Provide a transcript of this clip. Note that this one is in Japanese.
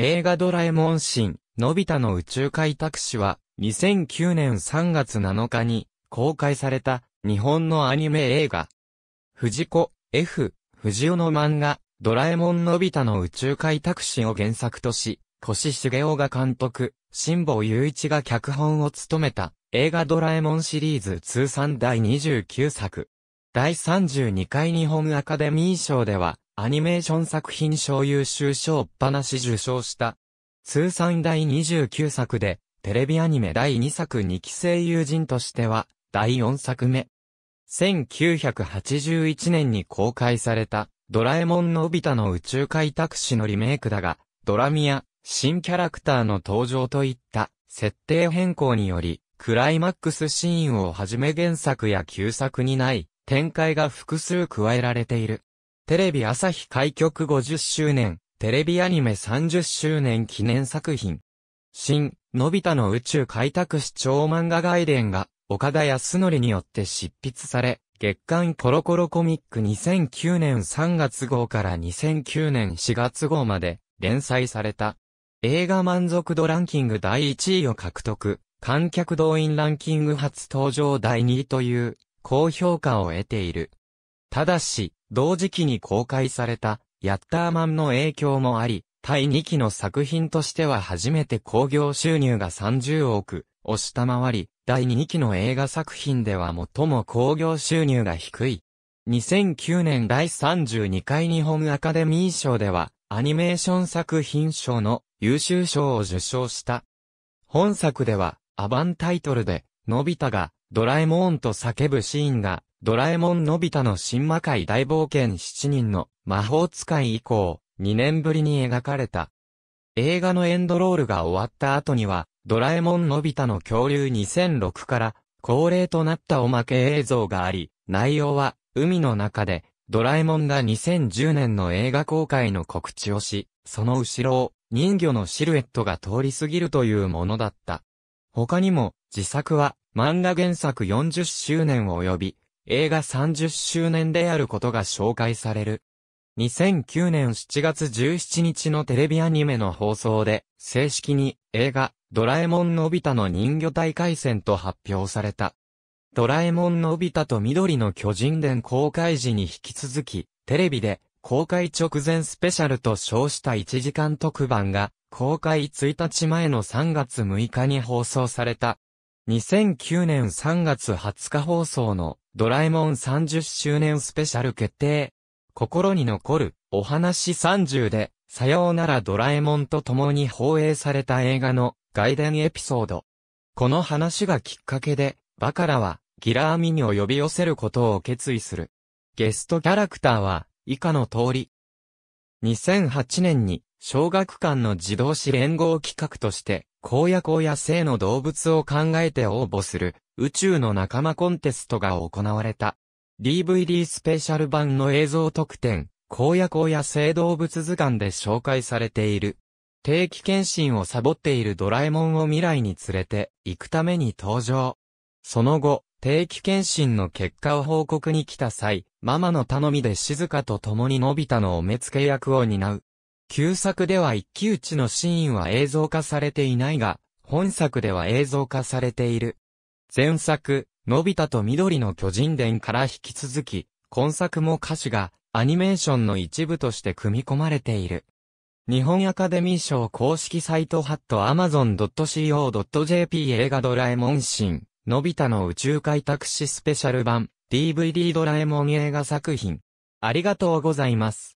映画ドラえもん新、のび太の宇宙開拓史は、2009年3月7日に公開された日本のアニメ映画。藤子、F、藤尾の漫画、ドラえもんのび太の宇宙開拓史を原作とし、越茂雄が監督、辛坊雄一が脚本を務めた映画ドラえもんシリーズ通算第29作。第32回日本アカデミー賞では、アニメーション作品賞優秀賞っぱなし受賞した。通算第29作で、テレビアニメ第2作2期生友人としては、第4作目。1981年に公開された、ドラえもんのび太の宇宙開拓士のリメイクだが、ドラミや、新キャラクターの登場といった、設定変更により、クライマックスシーンをはじめ原作や旧作にない、展開が複数加えられている。テレビ朝日開局50周年、テレビアニメ30周年記念作品。新、のび太の宇宙開拓視聴漫画外伝が、岡田康則によって執筆され、月刊コロコロコミック2009年3月号から2009年4月号まで連載された。映画満足度ランキング第1位を獲得、観客動員ランキング初登場第2位という高評価を得ている。ただし、同時期に公開された、ヤッターマンの影響もあり、第2期の作品としては初めて興行収入が30億を下回り、第2期の映画作品では最も興行収入が低い。2009年第32回日本アカデミー賞では、アニメーション作品賞の優秀賞を受賞した。本作では、アバンタイトルで、のび太が、ドラえもんと叫ぶシーンが、ドラえもんのび太の新魔界大冒険7人の魔法使い以降、2年ぶりに描かれた。映画のエンドロールが終わった後には、ドラえもんのび太の恐竜2006から恒例となったおまけ映像があり、内容は海の中でドラえもんが2010年の映画公開の告知をし、その後ろを人魚のシルエットが通り過ぎるというものだった。他にも自作は漫画原作40周年及び映画30周年であることが紹介される。2009年7月17日のテレビアニメの放送で、正式に映画、ドラえもんのび太の人魚大会戦と発表された。ドラえもんのび太と緑の巨人伝公開時に引き続き、テレビで公開直前スペシャルと称した1時間特番が、公開1日前の3月6日に放送された。2009年3月20日放送のドラえもん30周年スペシャル決定。心に残る、お話30で、さようならドラえもんと共に放映された映画の外伝エピソード。この話がきっかけで、バカラは、ギラーミニを呼び寄せることを決意する。ゲストキャラクターは、以下の通り。2008年に、小学館の自動詞連合企画として、荒野荒野生の動物を考えて応募する宇宙の仲間コンテストが行われた。DVD スペシャル版の映像特典、荒野荒野生動物図鑑で紹介されている。定期検診をサボっているドラえもんを未来に連れて行くために登場。その後、定期検診の結果を報告に来た際、ママの頼みで静かと共に伸びたのお目付け役を担う。旧作では一騎打ちのシーンは映像化されていないが、本作では映像化されている。前作、のび太と緑の巨人伝から引き続き、今作も歌詞がアニメーションの一部として組み込まれている。日本アカデミー賞公式サイトハット amazon.co.jp 映画ドラえもん新、のび太の宇宙開拓史スペシャル版、DVD ドラえもん映画作品。ありがとうございます。